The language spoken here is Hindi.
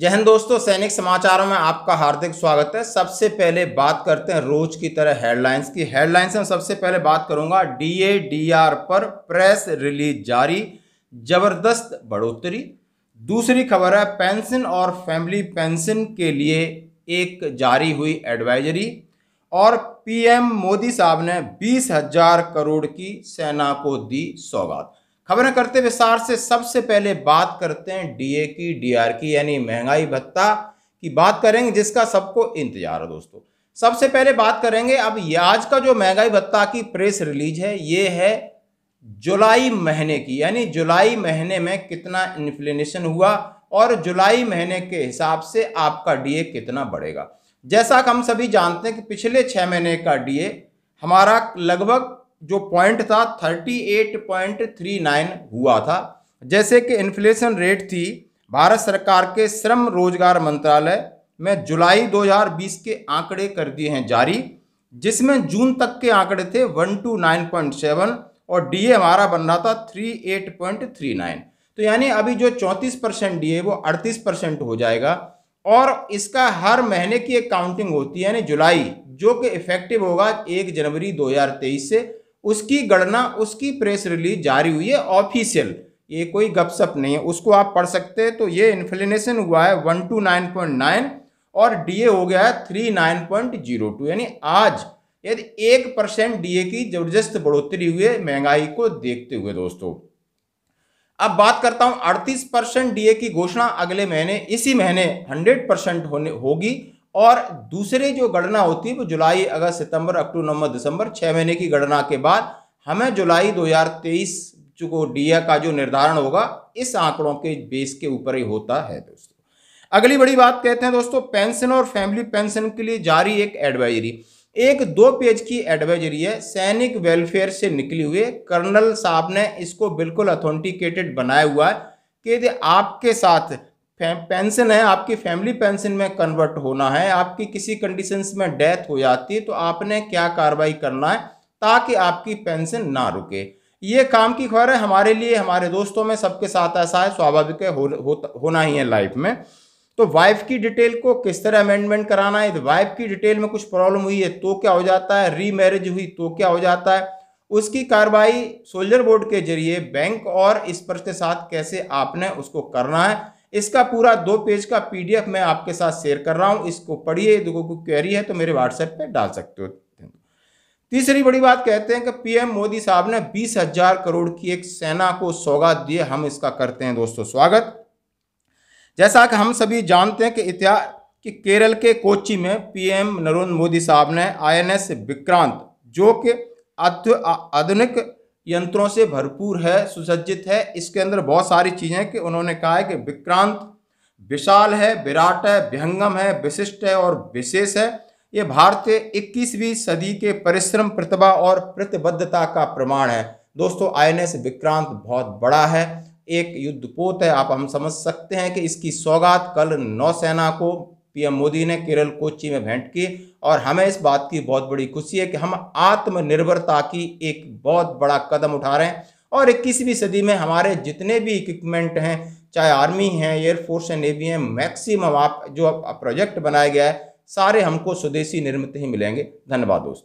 जय हिंद दोस्तों सैनिक समाचारों में आपका हार्दिक स्वागत है सबसे पहले बात करते हैं रोज की तरह हेडलाइंस की हेडलाइंस में सबसे पहले बात करूंगा डी पर प्रेस रिलीज जारी जबरदस्त बढ़ोतरी दूसरी खबर है पेंशन और फैमिली पेंशन के लिए एक जारी हुई एडवाइजरी और पीएम मोदी साहब ने बीस हजार करोड़ की सेना को दी सौगात खबरें करते विस्तार से सबसे पहले बात करते हैं डीए की डीआर की यानी महंगाई भत्ता की बात करेंगे जिसका सबको इंतजार है दोस्तों सबसे पहले बात करेंगे अब ये आज का जो महंगाई भत्ता की प्रेस रिलीज है ये है जुलाई महीने की यानी जुलाई महीने में कितना इन्फ्लेशन हुआ और जुलाई महीने के हिसाब से आपका डीए कितना बढ़ेगा जैसा कि हम सभी जानते हैं कि पिछले छः महीने का डीए हमारा लगभग जो पॉइंट था 38.39 हुआ था जैसे कि इन्फ्लेशन रेट थी भारत सरकार के श्रम रोजगार मंत्रालय में जुलाई 2020 के आंकड़े कर दिए हैं जारी जिसमें जून तक के आंकड़े थे 129.7 और डीए हमारा बन रहा था 38.39 तो यानी अभी जो 34 परसेंट डी वो 38 परसेंट हो जाएगा और इसका हर महीने की एक काउंटिंग होती है यानी जुलाई जो कि इफेक्टिव होगा एक जनवरी 2023 से उसकी गणना उसकी प्रेस रिलीज जारी हुई है ऑफिशियल ये कोई गपशप नहीं है उसको आप पढ़ सकते हैं तो ये इन्फ्लेशन हुआ है one two nine point nine और डीए हो गया है three nine point zero two यानी आज यदि एक परसेंट ए की जबरदस्त बढ़ोतरी हुई है महंगाई को देखते हुए दोस्तों अब बात करता हूं अड़तीस परसेंट डीए की घोषणा अगले महीने इसी महीने हंड्रेड परसेंट होने होगी और दूसरी जो गणना होती है वो जुलाई अगस्त सितंबर अक्टूबर नवंबर दिसंबर छः महीने की गणना के बाद हमें जुलाई 2023 को डीए का जो निर्धारण होगा इस आंकड़ों के बेस के ऊपर ही होता है दोस्तों अगली बड़ी बात कहते हैं दोस्तों पेंशन और फैमिली पेंशन के लिए जारी एक एडवाइजरी एक दो पेज की एडवाइजरी है सैनिक वेलफेयर से निकली हुई कर्नल साहब ने इसको बिल्कुल अथॉन्टिकेटेड बनाया हुआ है कि यदि आपके साथ पेंशन है आपकी फैमिली पेंशन में कन्वर्ट होना है आपकी किसी कंडीशन में डेथ हो जाती है तो आपने क्या कार्रवाई करना है ताकि आपकी पेंशन ना रुके ये काम की खबर है हमारे लिए हमारे दोस्तों में सबके साथ ऐसा है स्वाभाविक है हो, हो, होना ही है लाइफ में तो वाइफ की डिटेल को किस तरह अमेंडमेंट कराना है वाइफ की डिटेल में कुछ प्रॉब्लम हुई है तो क्या हो जाता है री मैरिज हुई तो क्या हो जाता है उसकी कार्रवाई सोल्जर बोर्ड के जरिए बैंक और इस पर्स के साथ कैसे आपने उसको करना है इसका पूरा दो पेज का पीडीएफ मैं आपके साथ शेयर कर रहा हूँ इसको पढ़िए यदि कोई क्वेरी है तो मेरे व्हाट्सएप पर डाल सकते हो तीसरी बड़ी बात कहते हैं कि पीएम मोदी साहब ने बीस हजार करोड़ की एक सेना को सौगात दिए हम इसका करते हैं दोस्तों स्वागत जैसा कि हम सभी जानते हैं कि इतिहास कि केरल के कोची में पीएम नरेंद्र मोदी साहब ने आईएनएस विक्रांत जो कि आधुनिक यंत्रों से भरपूर है सुसज्जित है इसके अंदर बहुत सारी चीज़ें हैं कि उन्होंने कहा है कि विक्रांत विशाल है विराट है विहंगम है विशिष्ट है और विशेष है ये भारतीय इक्कीसवीं सदी के परिश्रम प्रतिभा और प्रतिबद्धता का प्रमाण है दोस्तों आई विक्रांत बहुत बड़ा है एक युद्धपोत है आप हम समझ सकते हैं कि इसकी सौगात कल नौसेना को पीएम मोदी ने केरल कोच्चि में भेंट की और हमें इस बात की बहुत बड़ी खुशी है कि हम आत्मनिर्भरता की एक बहुत बड़ा कदम उठा रहे हैं और इक्कीसवीं सदी में हमारे जितने भी इक्विपमेंट हैं चाहे आर्मी हैं एयरफोर्स है नेवी हैं मैक्सिमम आप जो प्रोजेक्ट बनाया गया है सारे हमको स्वदेशी निर्मित ही मिलेंगे धन्यवाद दोस्तों